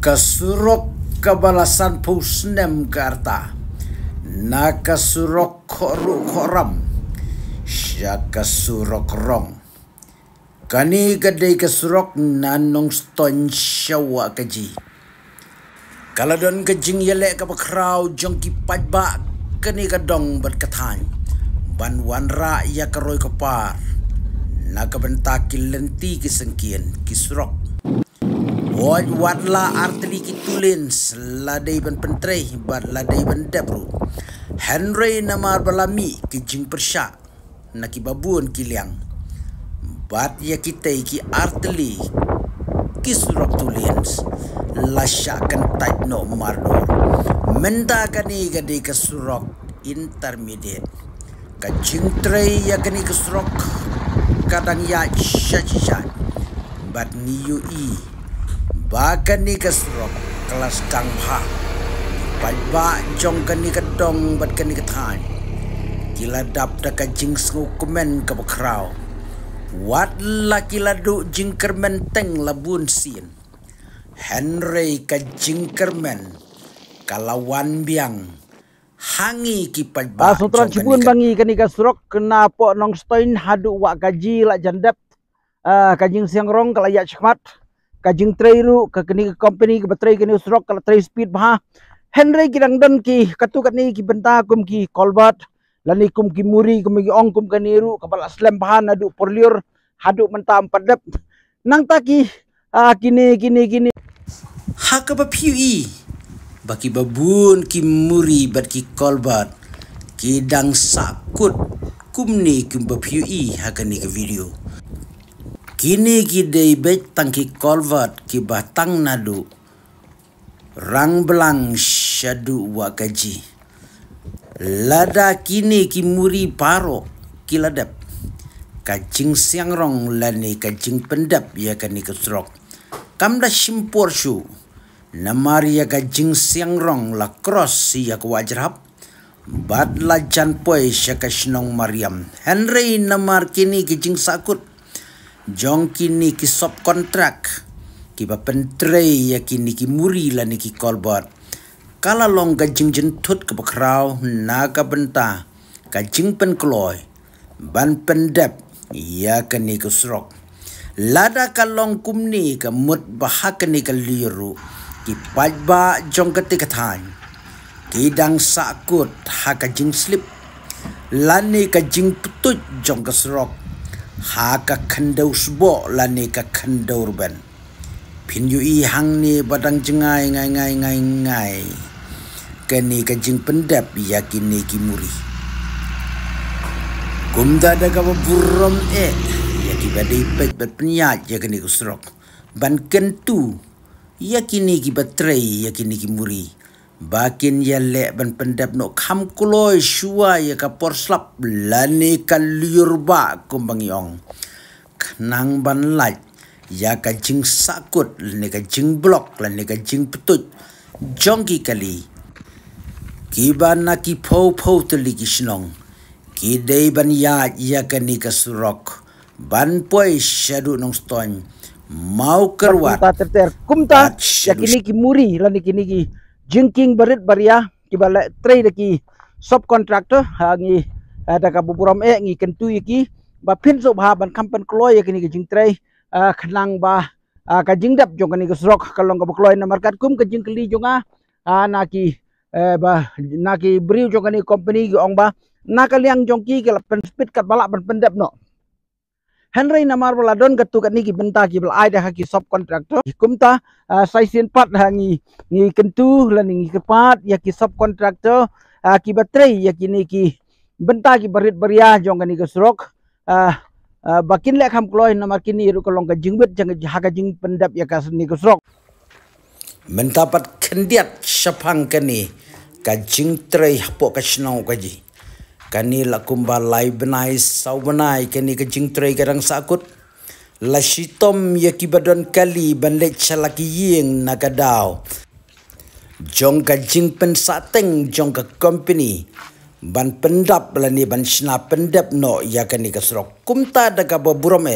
kasurok kabalasan pusnem karta na kasurok koru koram sya kasurok rong kani gadai kasurok nanong ston syawa kaji Kalau don yale yelek bakraw jong ki padba kani kadong bat kathan ban wan ra ya karoy kapar na kabenta lenti ki sengkien Wat watla artri kitulin sladai ban pentrei bad ladai ban debru. Henry namar balami kijing persya naki babuan kiliang. Bad ya kita iki artli kisurak tulin lasyakan taitno mardo. Menda kani gadi kisurak intermediate. Kajing trei ya kani kisurak kadang ya syat-syat. Bat niyu i bahkan ni kesrok kelas kang ha palba jong kan ni kedong bat kan ni ketan kila dap da ka jing sngu kumen ka bakrau wat la kila du jing kermen teng labun sin henry ka jing kermen kalawan biang hangi ki palba ah, sutra cibun bangi kan ni kesrok kenapa nong stoin hadu wak gaji lak jandep Uh, kajing siang rong kalau ya cekmat kajing trailu ka kini ka company ka battery kini usrok ka trail speed bha henry kirang dan ki katu kani ki benta kum ki kolbat lani kum ki muri kum ki ong kum kaniru kapal aslem bha nadu porlior hadu menta padap nang ta ki a ah, kini kini kini hakka ba pui e? baki babun ki muri bat ki kolbat kidang sakut kum ni kum ba pui e, hakani ka video Kini ki deibet tangki kolvat ki batang nadu. Rang belang syadu wa gaji. Lada kini ki muri paro ki ladap. Kacing siang rong lani kacing pendap ya kani kesrok. Kamda simpur syu. Namar ya kacing siang rong la kros si ya kewajrap. Bat la jan poy syaka Mariam. Henry namar kini kacing sakut Jong kini ki sob kontrak. Ki ba pentrei ya kini ki muri la ni ki kolbot. Kala long ga jing jing ke bakrau na ka benta. Ka jing pen kloy. Ban pendep ya ke ni ke srok. Lada ka long kum ni ke mut baha ke ke liru. Ki pajba jong ke tiga tan. Ki dang sakut ha ka jing slip. Lani ka jing putut jong ke srok. Ha ka kandau sebo la ni ka kandau urban. Pin yu i hang ni badang jengai ngai ngai ngai ngai. Ka ni ka jeng pendap yakin ni ki muri. Kum da da ka burrom e. Ya ki ba dei pek bat penyat ya kini ku serok. Ban kentu. Yakin ni ki batrei yakin ni ki muri bakin ya lek ban pendap no kam kuloy shua ya ka por slap lani kan liur ba kum bang yong nang ban lai ya ka jing sakut lani ka jing blok lani ka jing petut jongki kali ki ban na ki pho pho te li ki shnong ki dei ban ya ya ka ni ka surok ban poi shadu nong stoin mau kerwat kumta terter kumta ya ki muri lani kini ki jingking berit beria kibalai trade deki sub contractor hangi ada ha, ka buburam e ngi kentu iki ba pin so ba ban kam pen kloy ekini ke jing trai ha, khlang ba ha, ka jing dap jong kini ke srok kalong ka kloy na market kum ke jing kli jonga naki ba naki briu jong kini company ong ba na ka liang jong ki ke pen speed kat bala ban pendap no henry namar bala don gatu kat ni ki benta ki bala ai dah ki sub contractor kumta ah, sai sin pat ha lah ni ni kentu la ni ki pat ya ki sub contractor ah, ki baterai ya ki ni ki benta ki berit beria jong ni ke srok ah, bakin lek kham kloi namar kini ru kolong ka jingbet jang ha ka jing pendap ya ka ni ke srok mentapat kendiat sepang kini ka jing trai hapok ka snau ka ji kani lakumba lai benai sau benai kani kencing terai kadang sakut lasitom shitom ya kali bandek chalaki yang nakadau jong ka jing pen sateng jong ke company ban pendap la ban sna pendap no ya kani ka srok kumta da burome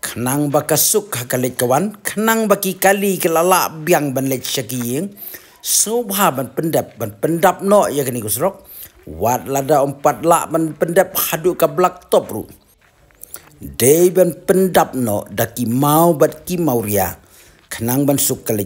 kenang baka suk ha kali kawan kenang baki kali kelala biang bandek chaki yang sobha ban pendap ban pendap no ya kani ka Wat lada empat lak ban pendap haduk ke belak top ru. Dei ben pendap no daki mau bat ki mau ria. Kenang ben sukali